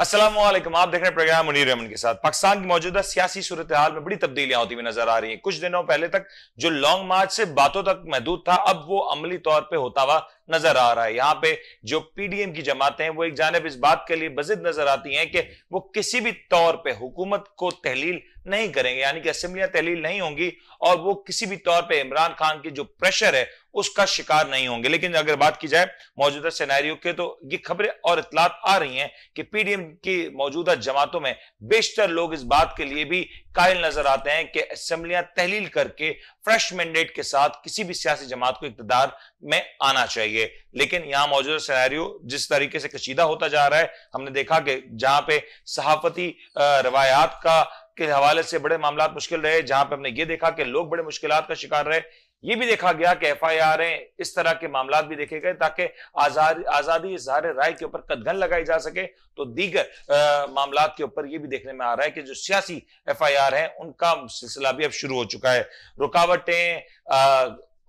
असलम आप देख रहे हैं प्रोग्राम मुनीर अमन के साथ पाकिस्तान की मौजूदा सियासी सूरत हाल में बड़ी तब्दीलियां होती हुई नजर आ रही हैं कुछ दिनों पहले तक जो लॉन्ग मार्च से बातों तक महदूद था अब वो अमली तौर पर होता हुआ नजर आ रहा है यहाँ पे जो पीडीएम की जमातें हैं वो एक जानब इस बात के लिए बजिद नजर आती हैं कि वो किसी भी तौर पे हुकूमत को तहलील नहीं करेंगे यानी कि असेंबलियां तहलील नहीं होंगी और वो किसी भी तौर पे इमरान खान की जो प्रेशर है उसका शिकार नहीं होंगे लेकिन अगर बात की जाए मौजूदा सिनेरियो के तो ये खबरें और इतलात आ रही हैं कि पीडीएम की मौजूदा जमातों में बेशतर लोग इस बात के लिए भी कायल नजर आते हैं कि असम्बलियां तहलील करके फ्रेश मैंडेट के साथ किसी भी सियासी जमात को इकतदार में आना चाहिए लेकिन यहां मौजूदा सिनेरियो जिस तरीके से कशीदा होता जा रहा है हमने देखा कि जहां पे सहाफती रवायात का के हवाले से बड़े मामला मुश्किल रहे जहां पे हमने ये देखा कि लोग बड़े मुश्किल का शिकार रहे ये भी देखा गया कि एफ आई आर इस तरह के मामला भी देखे गए ताकि आजाद आजादी इजहार राय के ऊपर कदगन लगाई जा सके तो दीगर मामला के ऊपर यह भी देखने में आ रहा है कि जो सियासी एफ आई आर है उनका सिलसिला भी अब शुरू हो चुका है रुकावटें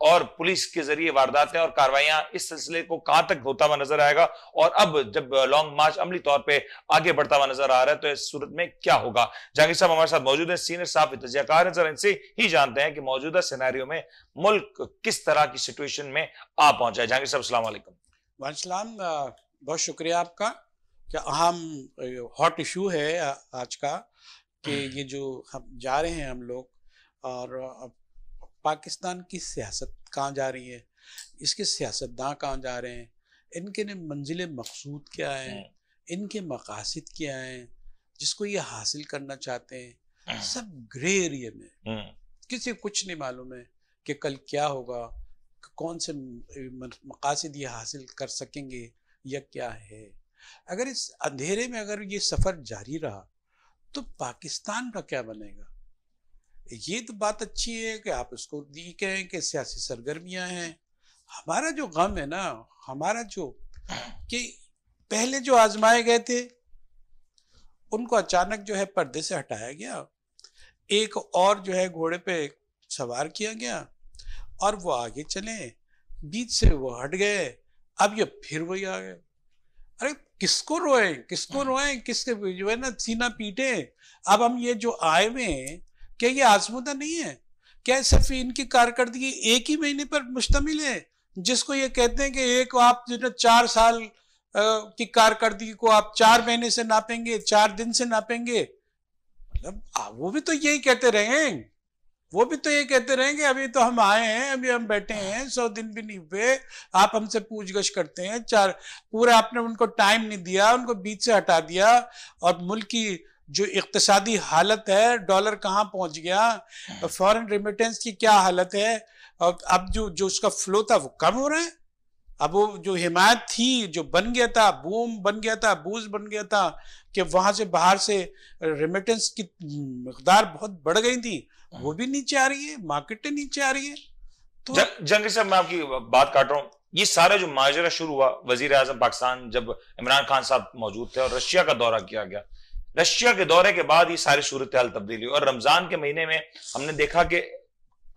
और पुलिस के जरिए वारदातें और कार्रवाइयां इस सिलसिले को कहां तक होता हुआ नजर आएगा और अब जब लॉन्ग मार्च अमली तौर पे आगे बढ़ता हुआ नजर आ रहा है तो इस सूरत में क्या होगा जहांगीर साहब हमारे साथ मौजूद है सीनियर साहब तजियाकार हैं सर इनसे ही जानते हैं कि मौजूदा सिनेरियो में मुल्क किस तरह की सिचुएशन में आ पहुंचा है जहांगीर साहब अस्सलाम वालेकुम बहुत शुक्रिया आपका क्या अहम हॉट इशू है आज का कि हम्म। ये जो हम जा रहे हैं हम लोग और पाकिस्तान की सियासत कहाँ जा रही है इसके सियासतदान कहाँ जा रहे हैं इनके ने मंजिल मकसूद क्या है हम्म। इनके मकासद क्या हैं जिसको ये हासिल करना चाहते हैं हम्म। सब ग्रे एरिए में हम्म। किसी कुछ नहीं मालूम है कि कल क्या होगा कौन से मकासद ये हासिल कर सकेंगे या क्या है अगर इस अंधेरे में अगर ये सफ़र जारी रहा तो पाकिस्तान का क्या बनेगा ये तो बात अच्छी है कि आप इसको ये कहें कि सियासी सरगर्मियां हैं हमारा जो गम है ना हमारा जो कि पहले जो आजमाए गए थे उनको अचानक जो है पर्दे से हटाया गया एक और जो है घोड़े पे सवार किया गया और वो आगे चले बीच से वो हट गए अब ये फिर वही आ गए अरे किसको रोए किसको रोए किसके जो है ना सीना पीटे अब हम ये जो आए हुए क्या ये आजमुदा नहीं है क्या सिर्फ इनकी कारकर्दगी एक ही महीने पर मुश्तमिल है जिसको ये कहते हैं कि एक आप जो चार साल की कारकर्दगी को आप चार महीने से नापेंगे चार दिन से नापेंगे मतलब वो भी तो यही कहते रहे वो भी तो ये कहते रहेंगे अभी तो हम आए हैं अभी हम बैठे हैं सौ दिन भी नहीं हुए आप हमसे पूछ गछ करते हैं चार पूरा आपने उनको टाइम नहीं दिया उनको बीच से हटा दिया और मुल्क की जो इकतसादी हालत है डॉलर कहाँ पहुंच गया तो फॉरेन रेमिटेंस की क्या हालत है और अब जो जो उसका फ्लो था वो कम हो रहा है अब वो जो हिमायत थी जो बन गया था बूम बन गया था बूज बन गया था कि वहां से बाहर से रेमिटेंस की मकदार बहुत बढ़ गई थी वो भी नीचे आ रही है मार्केटें नीचे आ रही है तो जंग, साहब मैं आपकी बात काट रहा हूँ ये सारा जो माजरा शुरू हुआ वजीर आजम पाकिस्तान जब इमरान खान साहब मौजूद थे और रशिया का दौरा किया गया रशिया के दौरे के बाद ये सारी सूरत हाल हुई और रमजान के महीने में हमने देखा कि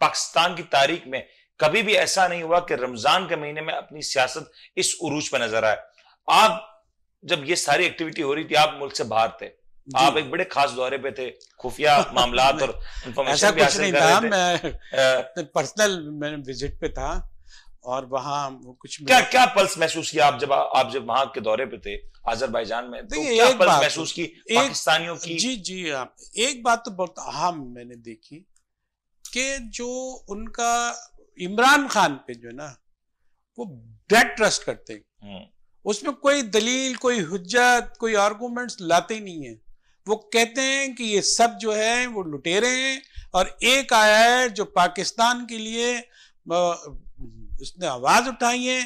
पाकिस्तान की तारीख में कभी भी ऐसा नहीं हुआ कि रमजान के महीने में अपनी सियासत इस उरूज पर नजर आए आप जब ये सारी एक्टिविटी हो रही थी आप मुल्क से बाहर थे आप एक बड़े खास दौरे पे थे खुफिया मामला और इंफॉर्मेशन पर्सनल विजिट पे था और वहाँ वो कुछ क्या क्या पल्स महसूस किया आप जब आप जब वहां के दौरे पे थे आजरबाईजान में तो क्या एक पल्स महसूस की पाकिस्तानियों की जी जी हाँ एक बात तो बहुत अहम मैंने देखी कि जो उनका इमरान खान पे जो है ना वो डेड ट्रस्ट करते हैं हम्म। उसमें कोई दलील कोई हजत कोई आर्गूमेंट्स लाते नहीं है वो कहते हैं कि ये सब जो है वो लुटेरे हैं और एक आया है जो पाकिस्तान के लिए उसने आवाज उठाई है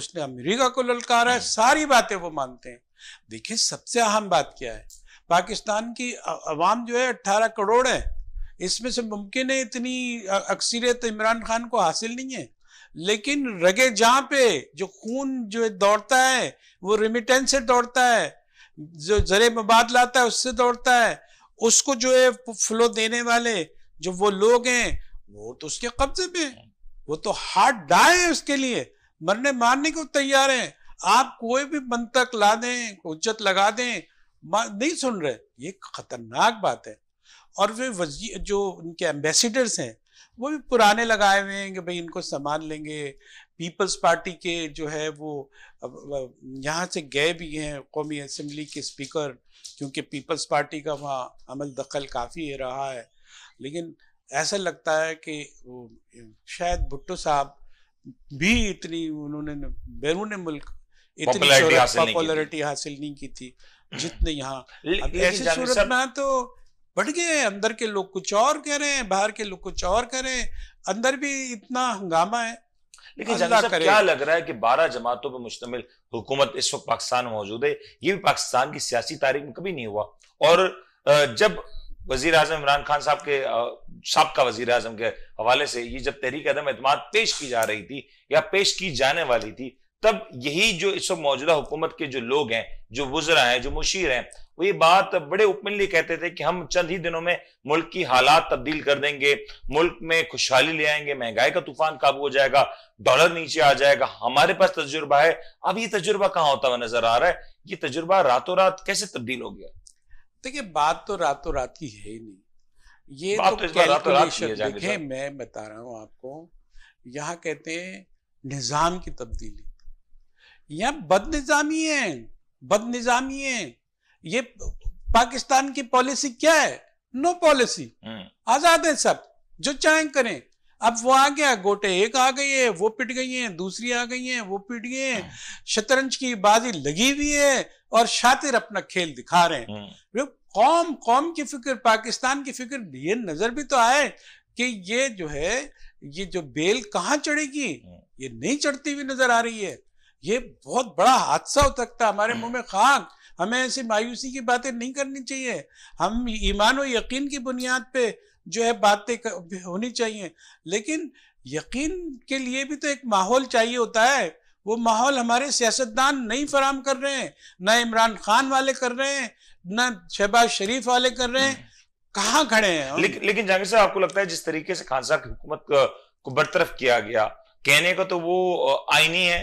उसने अमेरिका को ललकारा है हम्म। सारी बातें वो मानते हैं देखिए सबसे अहम बात क्या है पाकिस्तान की आवाम जो है अट्ठारह करोड़ है इसमें से मुमकिन है इतनी अक्सरियत इमरान खान को हासिल नहीं है लेकिन रगे जहाँ पे जो खून जो दौड़ता है वो रिमिटेंस से दौड़ता है जो जरे मुबादलाता है उससे दौड़ता है उसको जो है फ्लो देने वाले जो वो लोग हैं वो तो उसके कब्जे में वो तो हार्ट डाए उसके लिए मरने मारने को तैयार हैं आप कोई भी मंतक ला दें उज्जत लगा दें नहीं सुन रहे ये खतरनाक बात है और वे वजी जो उनके एम्बेसिडर्स हैं वो भी पुराने लगाए हुए हैं कि भाई इनको सम्मान लेंगे पीपल्स पार्टी के जो है वो यहाँ से गए भी हैं कौमी असम्बली के स्पीकर क्योंकि पीपल्स पार्टी का वहाँ अमल दखल काफ़ी रहा है लेकिन ऐसा लगता है कि वो शायद भुट्टो साहब भी इतनी उन्होंने बैरून मुल्क इतनी पॉपुलरिटी हासिल नहीं की थी जितने यहाँ ऐसी सूरत में तो बढ़ गए अंदर के लोग कुछ और कह रहे हैं बाहर के लोग कुछ और कह रहे हैं अंदर भी इतना हंगामा है लेकिन जनता क्या लग रहा है कि 12 जमातों पर मुश्तमिल हुकूमत इस वक्त पाकिस्तान में मौजूद है ये भी पाकिस्तान की सियासी तारीख में कभी नहीं हुआ और जब वजीर आजम इमरान खान साहब के सबका वजीर अजम के हवाले से ये जब तहरीक अदम एतम पेश की जा रही थी या पेश की जाने वाली थी तब यही जो इस वक्त मौजूदा हुकूमत के जो लोग हैं जो वजरा हैं जो मुशीर हैं वो ये बात बड़े ओपनली कहते थे कि हम चंद ही दिनों में मुल्क की हालात तब्दील कर देंगे मुल्क में खुशहाली ले आएंगे महंगाई का तूफान काबू हो जाएगा डॉलर नीचे आ जाएगा हमारे पास तजुर्बा है अब ये तजुर्बा कहाँ होता हुआ नजर आ रहा है ये तजुर्बा रातों रात कैसे तब्दील हो गया देखिए बात तो रातों रात की है ही नहीं ये तो, तो कैलकुलेशन तो देखें मैं बता रहा हूं आपको यहाँ कहते हैं निज़ाम की तब्दीली यहां बद निज़ामी है बद निज़ामी है ये पाकिस्तान की पॉलिसी क्या है नो पॉलिसी आजाद है सब जो चाहे करें अब वो आ गया गोटे एक आ गई है वो पिट गई है दूसरी आ गई है वो पिट गई है हम्म। शतरंज की बाजी लगी हुई है और शातिर अपना खेल दिखा रहे हैं हम्म। कौम कौम की फिक्र पाकिस्तान की फिक्र ये नजर भी तो आए कि ये जो है ये जो बेल कहाँ चढ़ेगी हम्म। ये नहीं चढ़ती हुई नजर आ रही है ये बहुत बड़ा हादसा हो सकता हमारे मुंह हम्म। में खाक हमें ऐसी मायूसी की बातें नहीं करनी चाहिए हम ईमान और यकीन की बुनियाद पे जो है बातें होनी चाहिए लेकिन यकीन के लिए भी तो एक माहौल चाहिए होता है वो माहौल हमारे सियासतदान नहीं फराम कर रहे हैं ना इमरान खान वाले कर रहे हैं ना शहबाज शरीफ वाले कर रहे हैं कहा खड़े हैं लेकिन लेकिन जाकिर साहब आपको लगता है जिस तरीके से खान साहब की हुकूमत को बरतरफ किया गया कहने का तो वो आईनी है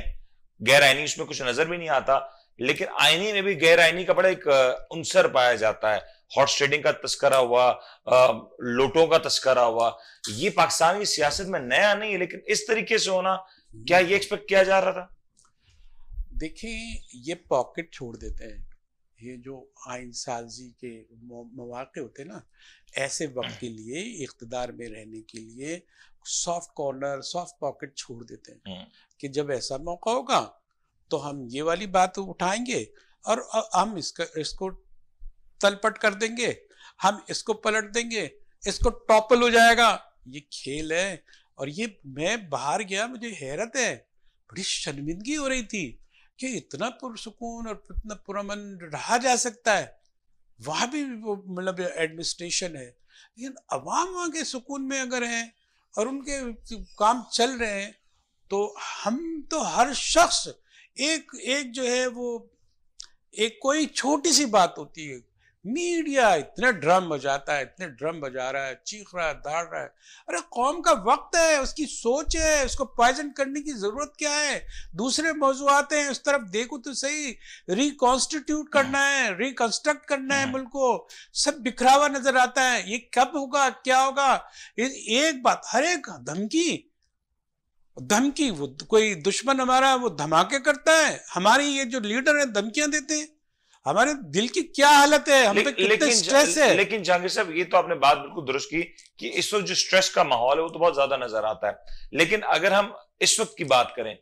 गैर आईनी उसमें कुछ नजर भी नहीं आता लेकिन आईनी में भी गैर आईनी का बड़ा एक अनसर पाया जाता है हॉट स्टेडिंग का तस्करा हुआ लोटों का तस्करा हुआ ये पाकिस्तान की सियासत में नया नहीं है लेकिन इस तरीके से होना क्या ये एक्सपेक्ट किया जा रहा था देखिए ये पॉकेट छोड़ देते हैं ये जो आइन साजी के मौाक़े होते ना ऐसे वक्त हाँ। के लिए इकतदार में रहने के लिए सॉफ्ट कॉर्नर सॉफ्ट पॉकेट छोड़ देते हैं हाँ। कि जब ऐसा मौका होगा तो हम ये वाली बात उठाएंगे और हम इसका इसको तलपट कर देंगे हम इसको पलट देंगे इसको टॉपल हो जाएगा ये खेल है और ये मैं बाहर गया मुझे हैरत है बड़ी शर्मिंदगी हो रही थी कि इतना पुरसकून और इतना पुरमन रहा जा सकता है वहाँ भी वो मतलब एडमिनिस्ट्रेशन है लेकिन अवाम वहाँ के सुकून में अगर हैं और उनके काम चल रहे हैं तो हम तो हर शख्स एक एक जो है वो एक कोई छोटी सी बात होती है मीडिया इतने ड्रम बजाता है इतने ड्रम बजा रहा है चीख रहा है दाड़ रहा है अरे कौम का वक्त है उसकी सोच है उसको पॉइजन करने की जरूरत क्या है दूसरे मौजूद हैं उस तरफ देखो तो सही रिकॉन्स्टिट्यूट हाँ। करना है रिकंस्ट्रक्ट करना है मुल्क को सब बिखरावा नजर आता है ये कब होगा क्या होगा एक बात हर एक धमकी धमकी वो कोई दुश्मन हमारा वो धमाके करता है हमारी ये जो लीडर है धमकियां देते हैं हमारे दिल की क्या हालत है हम पे कितने स्ट्रेस है लेकिन जहांगीर साहब ये तो आपने बात बिल्कुल दुरुस्त की कि इस वक्त जो स्ट्रेस का माहौल है वो तो बहुत ज्यादा नजर आता है लेकिन अगर हम इस वक्त की बात करें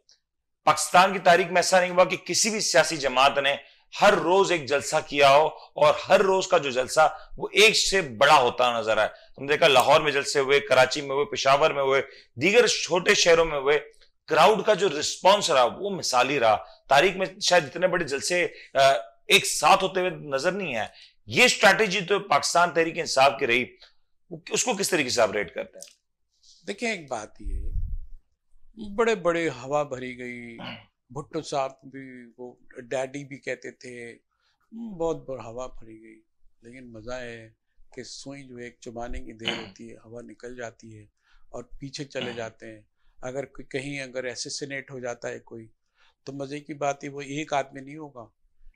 पाकिस्तान की तारीख में ऐसा नहीं हुआ कि किसी भी सियासी जमात ने हर रोज एक जलसा किया हो और हर रोज का जो जलसा वो एक से बड़ा होता नजर आया हम देखा लाहौर में जलसे हुए कराची में हुए पिशावर में हुए दीगर छोटे शहरों में हुए क्राउड का जो रिस्पॉन्स रहा वो मिसाली रहा तारीख में शायद इतने बड़े जलसे एक साथ होते हुए नजर नहीं है ये स्ट्रैटेजी तो पाकिस्तान तहरीक इंसाफ की रही उसको किस तरीके से आप रेट करते हैं देखिए एक बात ये बड़े बड़े हवा भरी गई भुट्टो साहब भी वो डैडी भी कहते थे बहुत बड़ा हवा भरी गई लेकिन मज़ा है कि सुई जो एक चुबाने की देर होती है हवा निकल जाती है और पीछे चले जाते हैं अगर कहीं अगर एसेसिनेट हो जाता है कोई तो मज़े की बात है वो एक आदमी नहीं होगा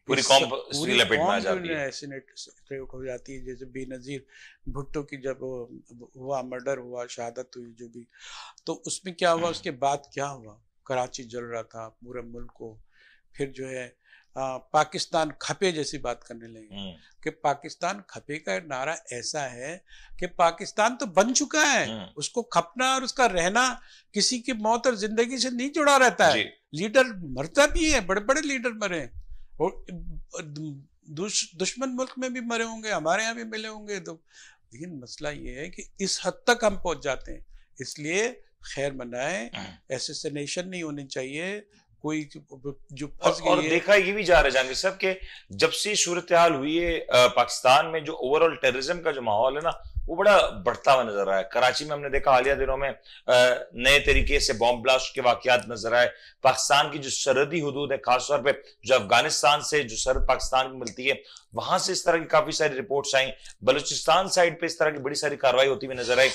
पूरी कॉम पूरी लपेटना चाहती है सेनेट हो जाती है जैसे बेनजीर भुट्टो की जब हुआ मर्डर हुआ शहादत हुई जो भी तो उसमें क्या हुआ उसके बाद क्या हुआ कराची जल रहा था पूरा मुल्क को फिर जो है आ, पाकिस्तान खपे जैसी बात करने लगे हम्म। कि पाकिस्तान खपे का नारा ऐसा है कि पाकिस्तान तो बन चुका है हम्म। उसको खपना और उसका रहना किसी की मौत और जिंदगी से नहीं जुड़ा रहता है लीडर मरता भी है बड़े बड़े लीडर मरे हैं दुश, दुश्मन मुल्क में भी मरे होंगे हमारे यहाँ भी मिले होंगे तो लेकिन मसला ये है कि इस हद तक हम पहुंच जाते हैं इसलिए खैर मनाए एसेसिनेशन हाँ। नहीं होने चाहिए कोई जो फंस और, और देखा ये भी जा रहा है जानवी साहब के जब से सूरत हाल हुई है पाकिस्तान में जो ओवरऑल टेररिज्म का जो माहौल है ना वो बड़ा बढ़ता हुआ नजर आया कराची में हमने देखा हालिया दिनों में नए तरीके से बॉम्ब ब्लास्ट के वाकत नजर आए पाकिस्तान की जो सरहदी हदूद है खासतौर पर जो अफगानिस्तान से जो सरहद पाकिस्तान की मिलती है वहां से इस तरह की काफी सारी रिपोर्ट आई बलुचिस्तान साइड पर इस तरह की बड़ी सारी कार्रवाई होती हुई नजर आई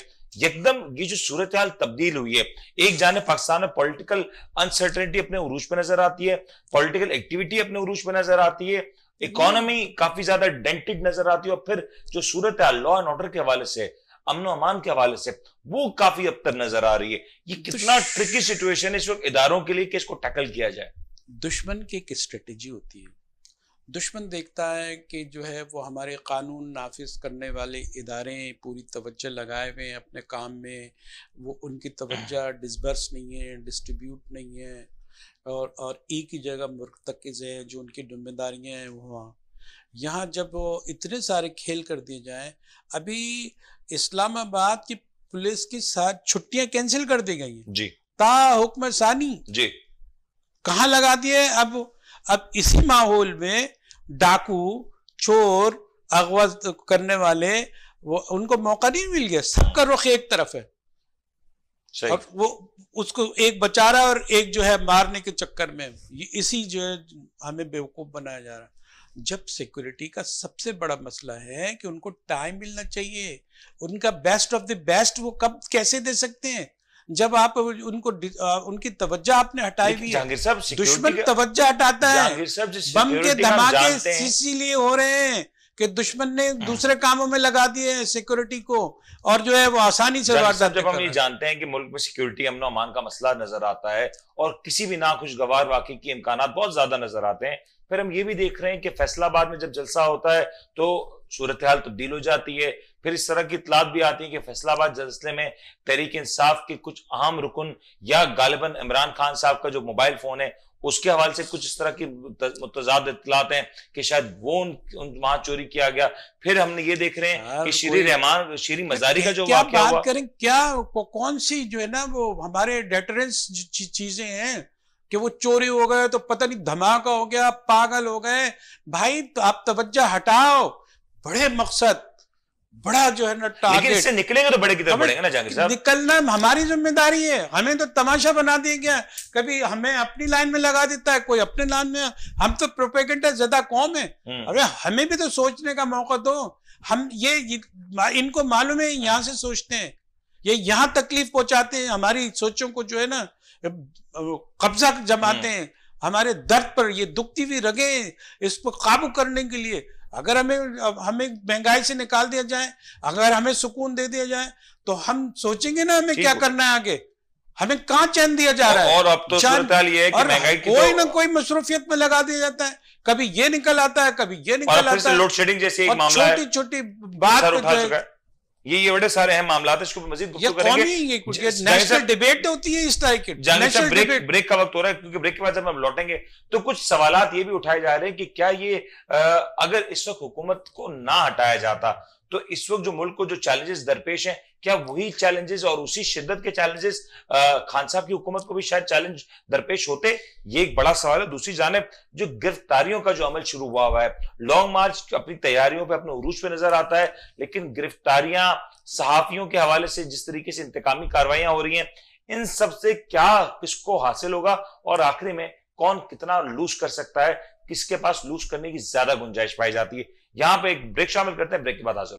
एकदम ये जो सूरत हाल तब्दील हुई है एक जाने पाकिस्तान में पॉलिटिकल अनसर्टेनिटी अपने उरूज पे नजर आती है पॉलिटिकल एक्टिविटी अपने उरूज पे नजर आती है इकोनॉमी काफी ज्यादा डेंटेड नजर आती है और फिर जो सूरत है लॉ एंड ऑर्डर के हवाले से अमनो अमान के हवाले से वो काफी अब तक नजर आ रही है ये कितना ट्रिकी सिचुएशन है इस वक्त इदारों के लिए कि इसको टैकल किया जाए दुश्मन की एक स्ट्रेटेजी होती है दुश्मन देखता है कि जो है वो हमारे कानून नाफिज करने वाले इदारे पूरी तवज्जो लगाए हुए हैं अपने काम में वो उनकी तवज्जो डिसबर्स नहीं है डिस्ट्रीब्यूट नहीं है और और एक ही जगह मुर्तकज़ हैं जो उनकी जिम्मेदारियाँ हैं वहाँ यहाँ जब इतने सारे खेल कर दिए जाए अभी इस्लामाबाद की पुलिस की साथ छुट्टियां कैंसिल कर दी गई हैं जी ता हुक्म सानी जी कहाँ लगा दिए अब अब इसी माहौल में डाकू चोर अगवा करने वाले वो उनको मौका नहीं मिल गया सबका रुख एक तरफ है अब वो उसको एक बचा रहा है और एक जो है मारने के चक्कर में ये इसी जो है हमें बेवकूफ बनाया जा रहा है जब सिक्योरिटी का सबसे बड़ा मसला है कि उनको टाइम मिलना चाहिए उनका बेस्ट ऑफ द बेस्ट वो कब कैसे दे सकते हैं जब आप उनको उनकी तवज्जा आपने हटाई हुई है दुश्मन तवज्जा हटाता है बम के धमाके इसीलिए हो रहे हैं कि दुश्मन ने दूसरे कामों में लगा दिए सिक्योरिटी को और जो है वो आसानी से जब हम ये जानते हैं कि मुल्क में सिक्योरिटी अमन अमान का मसला नजर आता है और किसी भी नाखुशगवार वाकई के इम्कान बहुत ज्यादा नजर आते हैं फिर हम ये भी देख रहे हैं कि फैसलाबाद में जब जलसा होता है तो सूरत हाल तब्दील हो जाती है फिर इस तरह की इतलात भी आती है कि फैसलाबाद जलसले में तहरीक इंसाफ के कुछ अहम रुकन या गालिबन इमरान खान साहब का जो मोबाइल फोन है उसके हवाले से कुछ इस तरह की मुतजाद इतलात हैं कि शायद वो वहां चोरी किया गया फिर हमने ये देख रहे हैं कि श्री रहमान श्री मजारी का जो क्या बात हुआ, करें क्या कौन सी जो है ना वो हमारे डेटरेंस चीजें हैं कि वो चोरी हो गए तो पता नहीं धमाका हो गया पागल हो गए भाई तो आप तवज्जा हटाओ बड़े मकसद बड़ा जो है ना टारगेट इससे निकलेंगे तो बड़े की तरफ बढ़ेंगे ना जाकिर साहब निकलना हमारी जिम्मेदारी है हमें तो तमाशा बना दिया गया कभी हमें अपनी लाइन में लगा देता है कोई अपने लाइन में हम तो प्रोपेगेंडा ज्यादा कौम है हम्म। अरे हमें भी तो सोचने का मौका दो हम ये इनको मालूम है यहाँ से सोचते हैं ये यहाँ तकलीफ पहुंचाते हैं हमारी सोचों को जो है ना कब्जा जमाते हम्म। हैं हमारे दर्द पर ये दुखती हुई रगे इस पर काबू करने के लिए अगर हमें हमें महंगाई से निकाल दिया जाए अगर हमें सुकून दे दिया जाए तो हम सोचेंगे ना हमें क्या करना है आगे हमें कहा चैन दिया जा रहा है और अब तो ये है कि महंगाई की कोई तो- ना कोई मसरूफियत में लगा दिया जाता है कभी ये निकल आता है कभी ये निकल आता है लोड शेडिंग जैसी एक मामला छोटी छोटी बात ये ये बड़े सारे अहम मामला है इसको मजीद डिबेट होती है इस तरह की ब्रेक ब्रेक का वक्त हो रहा है क्योंकि ब्रेक के बाद जब हम लौटेंगे तो कुछ सवाल ये भी उठाए जा रहे हैं कि क्या ये आ, अगर इस वक्त हुकूमत को ना हटाया जाता तो इस वक्त जो मुल्क को जो चैलेंजेस दरपेश हैं क्या वही चैलेंजेस और उसी शिद्दत के चैलेंजेस खान साहब की हुकूमत को भी शायद चैलेंज दरपेश होते ये एक बड़ा सवाल है दूसरी जानब जो गिरफ्तारियों का जो अमल शुरू हुआ हुआ है लॉन्ग मार्च अपनी तैयारियों पर अपने उरूज पर नजर आता है लेकिन गिरफ्तारियां सहाफियों के हवाले से जिस तरीके से इंतकामी कार्रवाइयां हो रही हैं इन सबसे क्या किसको हासिल होगा और आखिरी में कौन कितना लूज कर सकता है किसके पास लूज करने की ज्यादा गुंजाइश पाई जाती है यहां पे एक ब्रेक शामिल करते हैं ब्रेक के बाद हाजिर